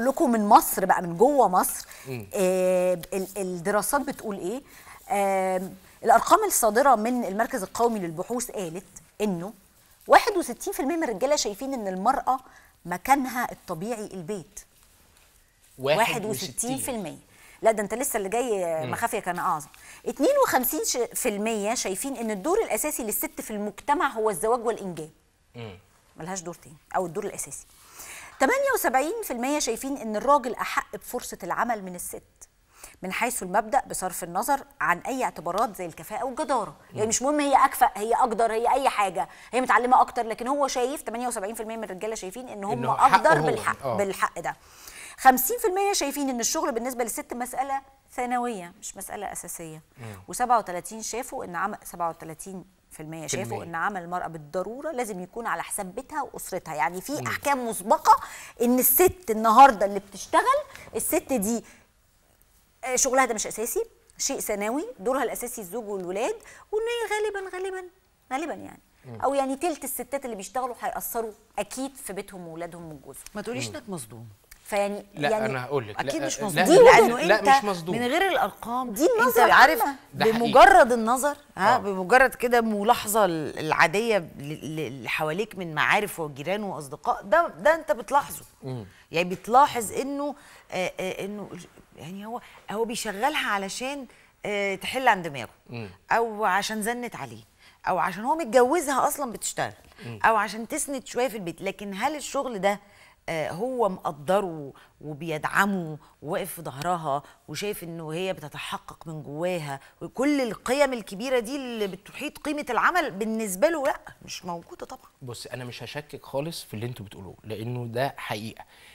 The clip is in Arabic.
لكم من مصر بقى من جوه مصر آه الدراسات بتقول ايه آه الارقام الصادره من المركز القومي للبحوث قالت انه 61% من الرجاله شايفين ان المراه مكانها الطبيعي البيت 61% لا ده انت لسه اللي جاي آه، مخافيه كان اعظم 52% شايفين ان الدور الاساسي للست في المجتمع هو الزواج والانجاب ملهاش دور تاني او الدور الاساسي 78% شايفين ان الراجل احق بفرصه العمل من الست من حيث المبدا بصرف النظر عن اي اعتبارات زي الكفاءه والجداره يعني مش مهم هي اكفأ هي اقدر هي اي حاجه هي متعلمه اكتر لكن هو شايف 78% من الرجاله شايفين ان هم اقدر بالحق أوه. بالحق ده 50% شايفين ان الشغل بالنسبه للست مساله ثانويه مش مساله اساسيه و37 شافوا ان عمل 37 شافوا المية. ان عمل المراه بالضروره لازم يكون على حساب بيتها واسرتها يعني في احكام مسبقه ان الست النهارده اللي بتشتغل الست دي آه، شغلها ده مش اساسي شيء ثانوي دورها الاساسي الزوج والولاد وان هي غالبا غالبا غالبا يعني او يعني تلت الستات اللي بيشتغلوا هيأثروا اكيد في بيتهم واولادهم وجوزهم ما تقوليش انك مصدوم فيعني لا يعني انا هقول لك اكيد مش مصدوم لا لانه لا انت مش مصدوم من غير الارقام دي النظر انت عارف بمجرد النظر ها آه. بمجرد كده ملاحظه العاديه اللي حواليك من معارف وجيران واصدقاء ده ده انت بتلاحظه مم. يعني بتلاحظ انه آه، آه، انه يعني هو هو بيشغلها علشان آه، تحل عن دماغه او عشان زنت عليه او عشان هو متجوزها اصلا بتشتغل او عشان تسند شويه في البيت لكن هل الشغل ده آه، هو مقدره وبيدعمه وواقف في ظهرها وشايف انه هي بتتحقق من جواها وكل القيم الكبيره دي اللي بتحيط قيمه العمل بالنسبه له لا مش موجوده طبعا بص انا مش هشكك خالص في اللي انتوا بتقولوه لانه ده حقيقه